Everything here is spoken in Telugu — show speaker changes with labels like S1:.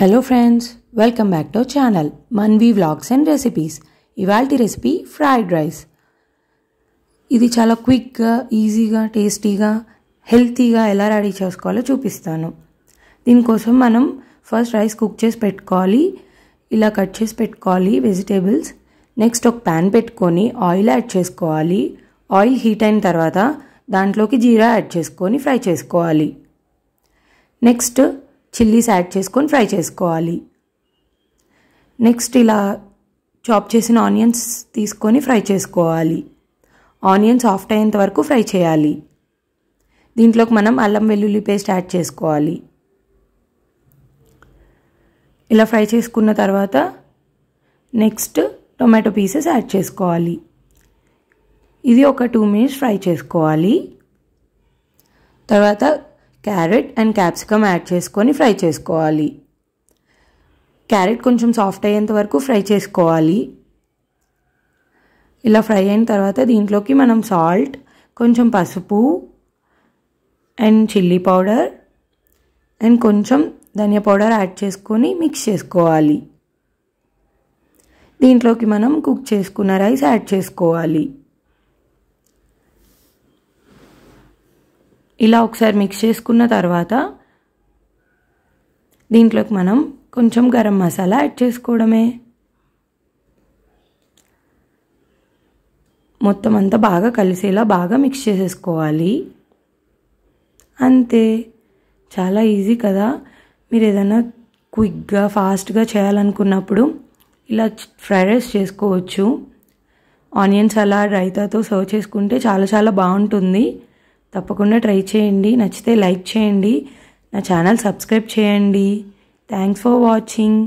S1: hello friends welcome back to channel Manvi vlogs and recipes ఇవాల్టి రెసిపీ ఫ్రైడ్ రైస్ ఇది చాలా క్విక్గా ఈజీగా టేస్టీగా హెల్తీగా ఎలా రెడీ చేసుకోవాలో చూపిస్తాను దీనికోసం మనం ఫస్ట్ రైస్ కుక్ చేసి పెట్టుకోవాలి ఇలా కట్ చేసి పెట్టుకోవాలి వెజిటేబుల్స్ నెక్స్ట్ ఒక ప్యాన్ పెట్టుకొని ఆయిల్ యాడ్ చేసుకోవాలి ఆయిల్ హీట్ అయిన తర్వాత దాంట్లోకి జీరా యాడ్ చేసుకొని ఫ్రై చేసుకోవాలి నెక్స్ట్ చిల్లీస్ యాడ్ చేసుకొని ఫ్రై చేసుకోవాలి నెక్స్ట్ ఇలా చాప్ చేసిన ఆనియన్స్ తీసుకొని ఫ్రై చేసుకోవాలి ఆనియన్స్ సాఫ్ట్ అయ్యేంత వరకు ఫ్రై చేయాలి దీంట్లోకి మనం అల్లం వెల్లుల్లి పేస్ట్ యాడ్ చేసుకోవాలి ఇలా ఫ్రై చేసుకున్న తర్వాత నెక్స్ట్ టొమాటో పీసెస్ యాడ్ చేసుకోవాలి ఇది ఒక టూ మినిట్స్ ఫ్రై చేసుకోవాలి తర్వాత క్యారెట్ అండ్ క్యాప్సికమ్ యాడ్ చేసుకొని ఫ్రై చేసుకోవాలి క్యారెట్ కొంచెం సాఫ్ట్ అయ్యేంత వరకు ఫ్రై చేసుకోవాలి ఇలా ఫ్రై అయిన తర్వాత దీంట్లోకి మనం సాల్ట్ కొంచెం పసుపు అండ్ చిల్లీ పౌడర్ అండ్ కొంచెం ధనియా పౌడర్ యాడ్ చేసుకొని మిక్స్ చేసుకోవాలి దీంట్లోకి మనం కుక్ చేసుకున్న రైస్ యాడ్ చేసుకోవాలి ఇలా ఒకసారి మిక్స్ చేసుకున్న తర్వాత దీంట్లోకి మనం కొంచెం గరం మసాలా యాడ్ చేసుకోవడమే మొత్తం అంతా బాగా కలిసేలా బాగా మిక్స్ చేసేసుకోవాలి అంతే చాలా ఈజీ కదా మీరు ఏదైనా క్విక్గా ఫాస్ట్గా చేయాలనుకున్నప్పుడు ఇలా ఫ్రైడ్ రైస్ చేసుకోవచ్చు ఆనియన్స్ అలా రైతాతో సర్వ్ చేసుకుంటే చాలా చాలా బాగుంటుంది తప్పకుండా ట్రై చేయండి నచ్చితే లైక్ చేయండి నా ఛానల్ సబ్స్క్రైబ్ చేయండి థ్యాంక్స్ ఫర్ వాచింగ్